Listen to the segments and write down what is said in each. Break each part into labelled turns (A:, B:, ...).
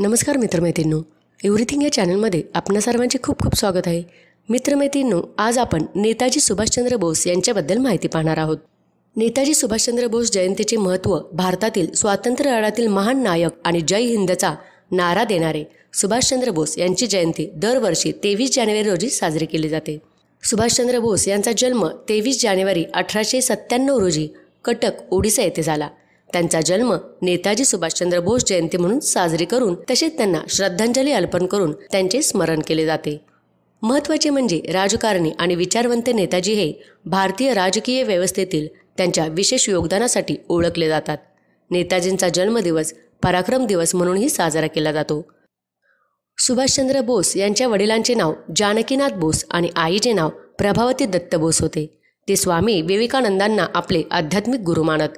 A: नमस्कार मित्रमैत्रिणू एव्हरीथिंग या चॅनलमध्ये आपणा सर्वांचे खूप खूप स्वागत आहे मित्रमैत्रिणू आज आपण नेताजी सुभाषचंद्र बोस यांच्याबद्दल माहिती पाहणार आहोत नेताजी सुभाषचंद्र बोस जयंतीचे महत्त्व भारतातील स्वातंत्र्य लढ्यातील महान नायक आणि जय हिंदचा नारा देणारे सुभाषचंद्र बोस यांची जयंती दरवर्षी तेवीस जानेवारी रोजी साजरी केली जाते सुभाषचंद्र बोस यांचा जन्म तेवीस जानेवारी अठराशे सत्त्याण्णव रोजी कटक ओडिसा येथे झाला त्यांचा जन्म नेताजी सुभाषचंद्र बोस जयंती म्हणून साजरी करून तसेच त्यांना श्रद्धांजली अर्पण करून त्यांचे स्मरण केले जाते महत्त्वाचे म्हणजे राजकारणी आणि विचारवंत नेताजी हे भारतीय राजकीय व्यवस्थेतील त्यांच्या विशेष योगदानासाठी ओळखले जातात नेताजींचा जन्मदिवस पराक्रम दिवस म्हणूनही साजरा केला जातो सुभाषचंद्र बोस यांच्या वडिलांचे नाव जानकीनाथ बोस आणि आईचे नाव प्रभावती दत्त बोस होते ते स्वामी विवेकानंदांना आपले आध्यात्मिक गुरु मानत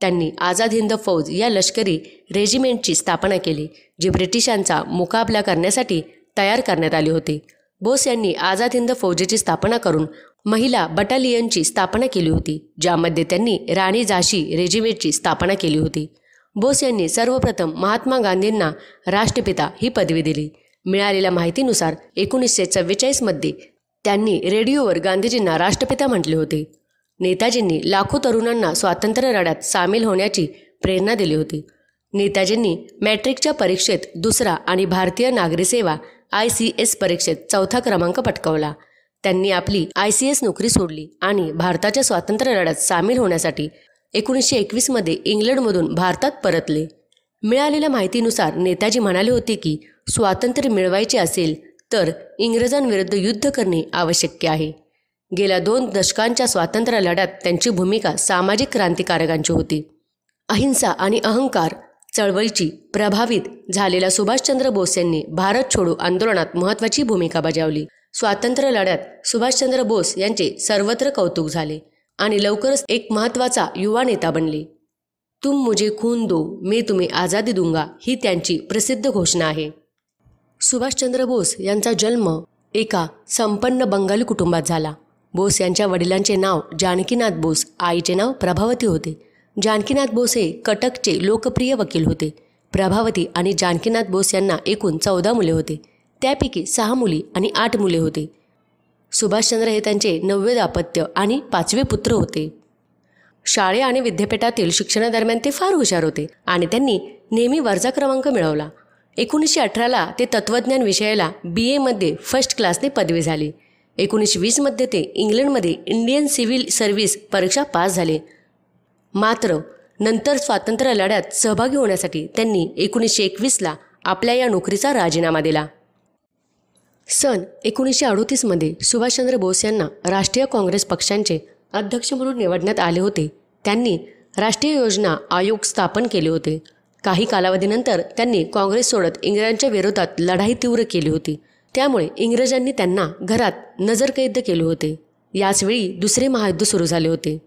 A: त्यांनी आझाद हिंद फौज या लष्करी रेजिमेंटची स्थापना केली जी ब्रिटिशांचा मुकाबला करण्यासाठी तयार करण्यात आली होती बोस यांनी आझाद हिंद फौजेची स्थापना करून महिला बटालियनची स्थापना केली होती ज्यामध्ये त्यांनी राणी झाशी रेजिमेंटची स्थापना केली होती बोस यांनी सर्वप्रथम महात्मा गांधींना राष्ट्रपिता ही पदवी दिली मिळालेल्या माहितीनुसार एकोणीसशे चव्वेचाळीसमध्ये त्यांनी रेडिओवर गांधीजींना राष्ट्रपिता म्हटले होते नेताजींनी लाखो तरुणांना स्वातंत्र्य लढ्यात सामील होण्याची प्रेरणा दिली होती नेताजींनी मॅट्रिकच्या परीक्षेत दुसरा आणि भारतीय नागरी सेवा आय सी एस परीक्षेत चौथा क्रमांक पटकावला त्यांनी आपली आय सी एस नोकरी सोडली आणि भारताच्या स्वातंत्र्य लढ्यात सामील होण्यासाठी एकोणीसशे एकवीसमध्ये इंग्लंडमधून भारतात परतले मिळालेल्या माहितीनुसार नेताजी म्हणाले होते की स्वातंत्र्य मिळवायचे असेल तर इंग्रजांविरुद्ध युद्ध करणे आवश्यक आहे गेल्या दोन दशकांच्या स्वातंत्र्य लढ्यात त्यांची भूमिका सामाजिक क्रांतिकारकांची होती अहिंसा आणि अहंकार चळवळीची प्रभावित झालेल्या सुभाषचंद्र बोस यांनी भारत छोडो आंदोलनात महत्त्वाची भूमिका बजावली स्वातंत्र्य लढ्यात सुभाषचंद्र बोस यांचे सर्वत्र कौतुक झाले आणि लवकरच एक महत्त्वाचा युवा नेता बनले तुम मुझे खून दो मी तुम्ही आझादी दुंगा ही त्यांची प्रसिद्ध घोषणा आहे सुभाषचंद्र बोस यांचा जन्म एका संपन्न बंगाली कुटुंबात झाला बोस यांच्या वडिलांचे नाव जानकीनाथ बोस आईचे नाव प्रभावती होते जानकीनाथ बोस हे कटकचे लोकप्रिय वकील होते प्रभावती आणि जानकीनाथ बोस यांना एकूण चौदा मुले होते त्यापैकी सहा मुली आणि आठ मुले होते सुभाषचंद्र हे त्यांचे नववे दापत्य आणि पाचवे पुत्र होते शाळे आणि विद्यापीठातील शिक्षणादरम्यान ते फार हुशार होते आणि त्यांनी नेहमी वरचा क्रमांक मिळवला एकोणीसशे अठराला ते तत्त्वज्ञान विषयाला बी एमध्ये फर्स्ट क्लासने पदवी झाली एकोणीसशे वीसमध्ये ते इंग्लंडमध्ये इंडियन सिव्हिल सर्व्हिस परीक्षा पास झाले मात्र नंतर स्वातंत्र्य लढ्यात सहभागी होण्यासाठी त्यांनी एकोणीसशे एकवीसला आपल्या या नोकरीचा राजीनामा दिला सन एकोणीसशे अडोतीसमध्ये सुभाषचंद्र बोस यांना राष्ट्रीय काँग्रेस पक्षांचे अध्यक्ष म्हणून निवडण्यात आले होते त्यांनी राष्ट्रीय योजना आयोग स्थापन केले होते काही कालावधीनंतर त्यांनी काँग्रेस सोडत इंग्रजांच्या विरोधात लढाई तीव्र केली होती त्यामुळे इंग्रजांनी त्यांना घरात नजरकैद केले होते याचवेळी दुसरे महायुद्ध सुरू झाले होते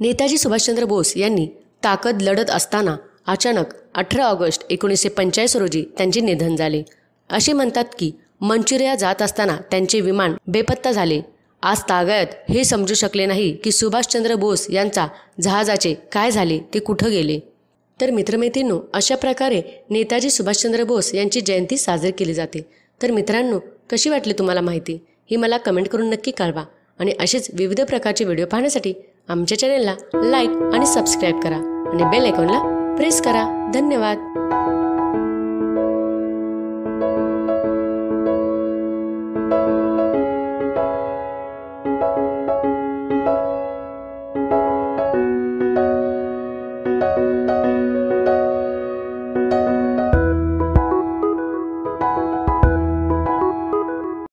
A: नेताजी सुभाषचंद्र बोस यांनी ताकद लढत असताना अचानक अठरा ऑगस्ट एकोणीसशे पंचेचाळीस रोजी त्यांचे निधन झाले असे म्हणतात की मंचुरिया जात असताना त्यांचे विमान बेपत्ता झाले आज तागायत हे समजू शकले नाही की सुभाषचंद्र बोस यांचा जहाजाचे काय झाले ते कुठं गेले तर मित्रमैत्रींनो अशा प्रकारे नेताजी सुभाषचंद्र बोस यांची जयंती साजरी केली जाते तर मित्रांनो कशी वाटली तुम्हाला माहिती ही मला कमेंट करून नक्की कळवा आणि असेच विविध प्रकारचे व्हिडिओ पाहण्यासाठी आमच्या चॅनेलला लाईक आणि सबस्क्राईब करा आणि बेल आयकॉनला प्रेस करा धन्यवाद